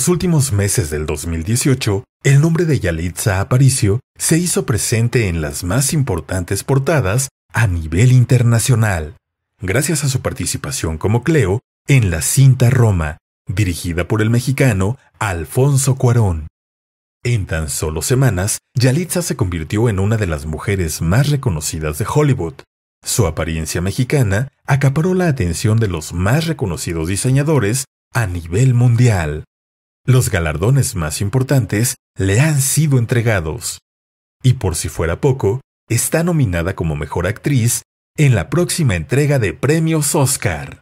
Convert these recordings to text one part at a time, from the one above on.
los últimos meses del 2018, el nombre de Yalitza Aparicio se hizo presente en las más importantes portadas a nivel internacional, gracias a su participación como Cleo en la cinta Roma, dirigida por el mexicano Alfonso Cuarón. En tan solo semanas, Yalitza se convirtió en una de las mujeres más reconocidas de Hollywood. Su apariencia mexicana acaparó la atención de los más reconocidos diseñadores a nivel mundial. Los galardones más importantes le han sido entregados. Y por si fuera poco, está nominada como mejor actriz en la próxima entrega de premios Oscar.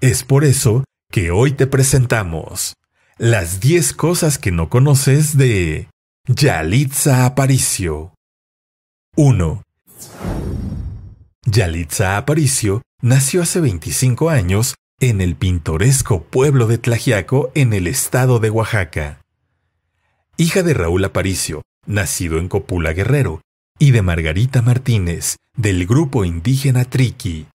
Es por eso que hoy te presentamos las 10 cosas que no conoces de Yalitza Aparicio. 1. Yalitza Aparicio nació hace 25 años en el pintoresco pueblo de Tlajiaco, en el estado de Oaxaca. Hija de Raúl Aparicio, nacido en Copula Guerrero, y de Margarita Martínez, del grupo indígena Triqui.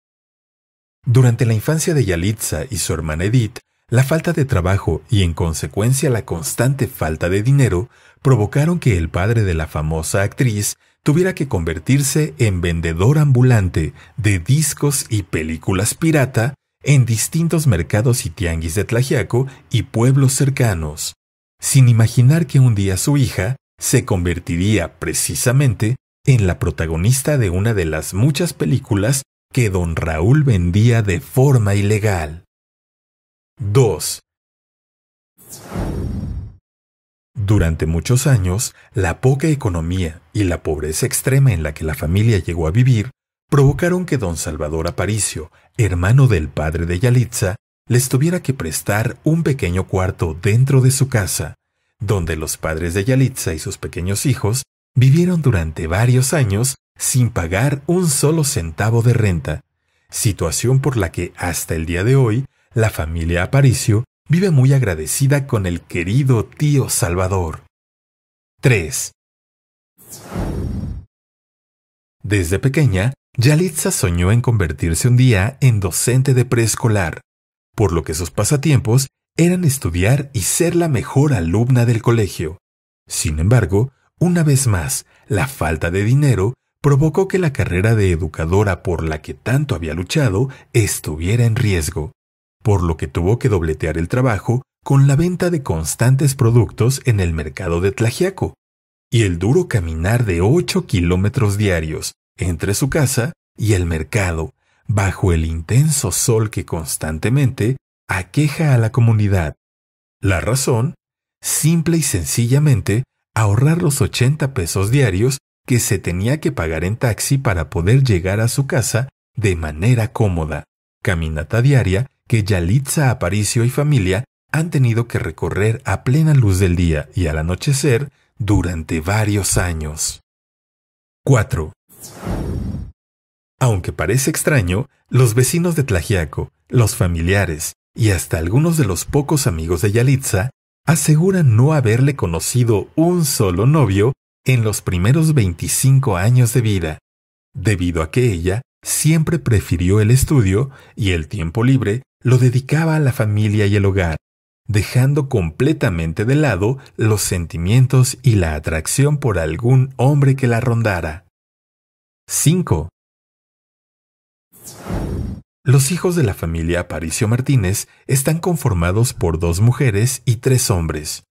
Durante la infancia de Yalitza y su hermana Edith, la falta de trabajo y en consecuencia la constante falta de dinero provocaron que el padre de la famosa actriz tuviera que convertirse en vendedor ambulante de discos y películas pirata en distintos mercados y tianguis de Tlajiaco y pueblos cercanos, sin imaginar que un día su hija se convertiría precisamente en la protagonista de una de las muchas películas que don Raúl vendía de forma ilegal. 2. Durante muchos años, la poca economía y la pobreza extrema en la que la familia llegó a vivir provocaron que don Salvador Aparicio, hermano del padre de Yalitza, les tuviera que prestar un pequeño cuarto dentro de su casa, donde los padres de Yalitza y sus pequeños hijos vivieron durante varios años sin pagar un solo centavo de renta, situación por la que hasta el día de hoy la familia Aparicio vive muy agradecida con el querido tío Salvador. 3. Desde pequeña, Yalitza soñó en convertirse un día en docente de preescolar, por lo que sus pasatiempos eran estudiar y ser la mejor alumna del colegio. Sin embargo, una vez más, la falta de dinero provocó que la carrera de educadora por la que tanto había luchado estuviera en riesgo, por lo que tuvo que dobletear el trabajo con la venta de constantes productos en el mercado de Tlajiaco y el duro caminar de 8 kilómetros diarios entre su casa y el mercado, bajo el intenso sol que constantemente aqueja a la comunidad. La razón, simple y sencillamente, ahorrar los 80 pesos diarios que se tenía que pagar en taxi para poder llegar a su casa de manera cómoda, caminata diaria que Yalitza Aparicio y familia han tenido que recorrer a plena luz del día y al anochecer durante varios años. 4. Aunque parece extraño, los vecinos de Tlajiaco, los familiares y hasta algunos de los pocos amigos de Yalitza aseguran no haberle conocido un solo novio en los primeros 25 años de vida, debido a que ella siempre prefirió el estudio y el tiempo libre lo dedicaba a la familia y el hogar, dejando completamente de lado los sentimientos y la atracción por algún hombre que la rondara. 5. Los hijos de la familia Aparicio Martínez están conformados por dos mujeres y tres hombres.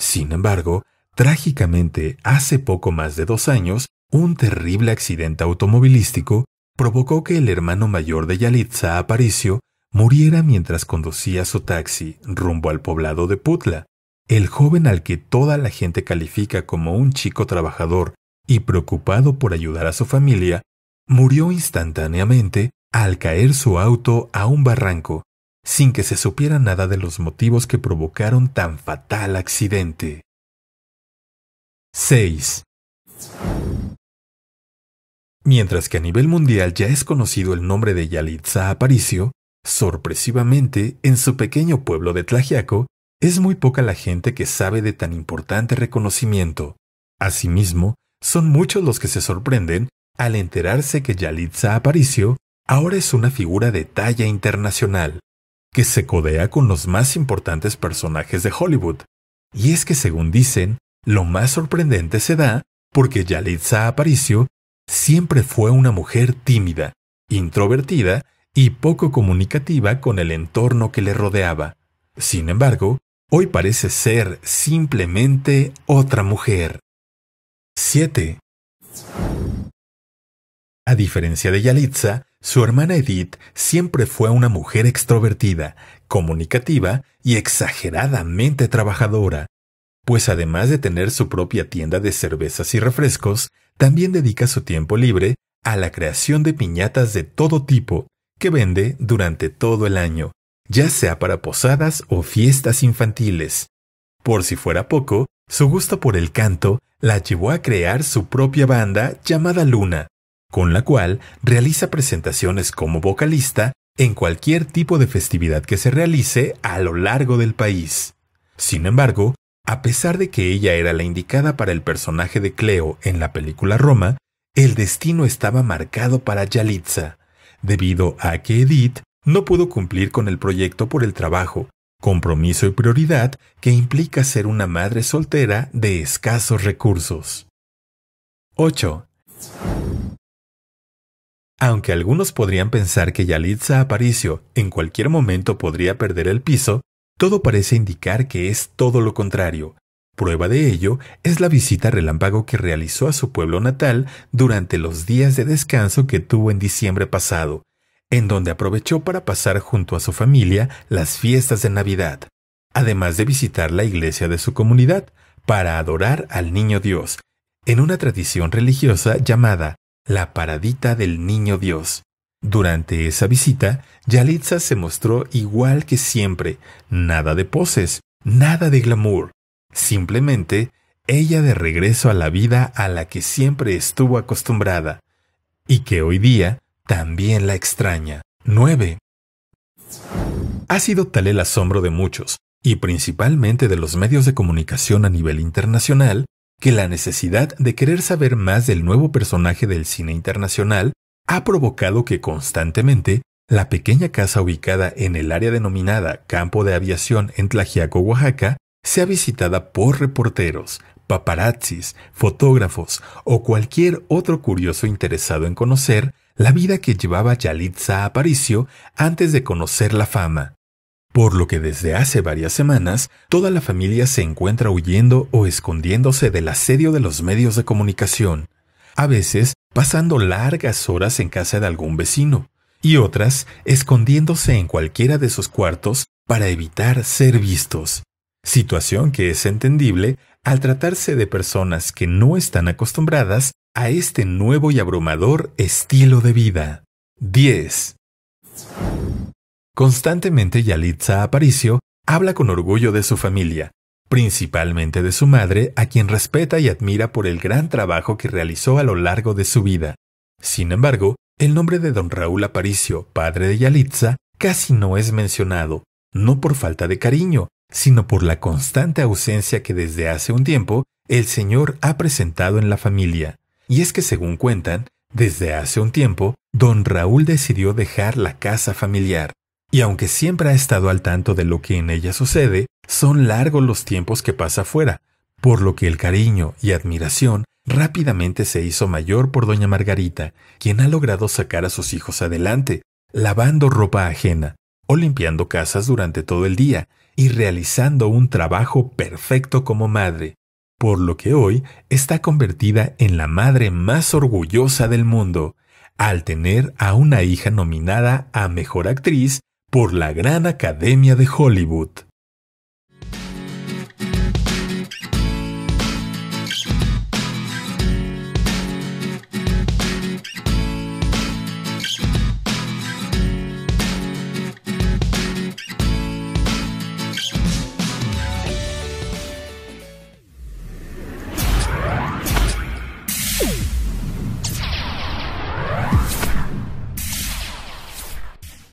Sin embargo, trágicamente, hace poco más de dos años, un terrible accidente automovilístico provocó que el hermano mayor de Yalitza Aparicio muriera mientras conducía su taxi rumbo al poblado de Putla. El joven al que toda la gente califica como un chico trabajador y preocupado por ayudar a su familia, murió instantáneamente al caer su auto a un barranco, sin que se supiera nada de los motivos que provocaron tan fatal accidente. 6. Mientras que a nivel mundial ya es conocido el nombre de Yalitza Aparicio, sorpresivamente, en su pequeño pueblo de Tlajiaco, es muy poca la gente que sabe de tan importante reconocimiento. Asimismo, son muchos los que se sorprenden al enterarse que Yalitza Aparicio ahora es una figura de talla internacional, que se codea con los más importantes personajes de Hollywood. Y es que según dicen, lo más sorprendente se da porque Yalitza Aparicio siempre fue una mujer tímida, introvertida y poco comunicativa con el entorno que le rodeaba. Sin embargo, hoy parece ser simplemente otra mujer. 7. A diferencia de Yalitza, su hermana Edith siempre fue una mujer extrovertida, comunicativa y exageradamente trabajadora, pues además de tener su propia tienda de cervezas y refrescos, también dedica su tiempo libre a la creación de piñatas de todo tipo que vende durante todo el año, ya sea para posadas o fiestas infantiles. Por si fuera poco, su gusto por el canto la llevó a crear su propia banda llamada Luna, con la cual realiza presentaciones como vocalista en cualquier tipo de festividad que se realice a lo largo del país. Sin embargo, a pesar de que ella era la indicada para el personaje de Cleo en la película Roma, el destino estaba marcado para Yalitza, debido a que Edith no pudo cumplir con el proyecto por el trabajo compromiso y prioridad que implica ser una madre soltera de escasos recursos. 8. Aunque algunos podrían pensar que Yalitza Aparicio en cualquier momento podría perder el piso, todo parece indicar que es todo lo contrario. Prueba de ello es la visita relámpago que realizó a su pueblo natal durante los días de descanso que tuvo en diciembre pasado, en donde aprovechó para pasar junto a su familia las fiestas de Navidad, además de visitar la iglesia de su comunidad para adorar al Niño Dios, en una tradición religiosa llamada la Paradita del Niño Dios. Durante esa visita, Yalitza se mostró igual que siempre, nada de poses, nada de glamour, simplemente ella de regreso a la vida a la que siempre estuvo acostumbrada, y que hoy día también la extraña. 9. Ha sido tal el asombro de muchos, y principalmente de los medios de comunicación a nivel internacional, que la necesidad de querer saber más del nuevo personaje del cine internacional ha provocado que constantemente la pequeña casa ubicada en el área denominada Campo de Aviación en Tlajiaco, Oaxaca, sea visitada por reporteros, paparazzis, fotógrafos o cualquier otro curioso interesado en conocer la vida que llevaba Yalitza Aparicio antes de conocer la fama, por lo que desde hace varias semanas toda la familia se encuentra huyendo o escondiéndose del asedio de los medios de comunicación, a veces pasando largas horas en casa de algún vecino, y otras escondiéndose en cualquiera de sus cuartos para evitar ser vistos, situación que es entendible al tratarse de personas que no están acostumbradas a este nuevo y abrumador estilo de vida. 10. Constantemente Yalitza Aparicio habla con orgullo de su familia, principalmente de su madre, a quien respeta y admira por el gran trabajo que realizó a lo largo de su vida. Sin embargo, el nombre de don Raúl Aparicio, padre de Yalitza, casi no es mencionado, no por falta de cariño, sino por la constante ausencia que desde hace un tiempo el señor ha presentado en la familia. Y es que según cuentan, desde hace un tiempo, don Raúl decidió dejar la casa familiar. Y aunque siempre ha estado al tanto de lo que en ella sucede, son largos los tiempos que pasa fuera, por lo que el cariño y admiración rápidamente se hizo mayor por doña Margarita, quien ha logrado sacar a sus hijos adelante, lavando ropa ajena o limpiando casas durante todo el día y realizando un trabajo perfecto como madre por lo que hoy está convertida en la madre más orgullosa del mundo, al tener a una hija nominada a Mejor Actriz por la Gran Academia de Hollywood.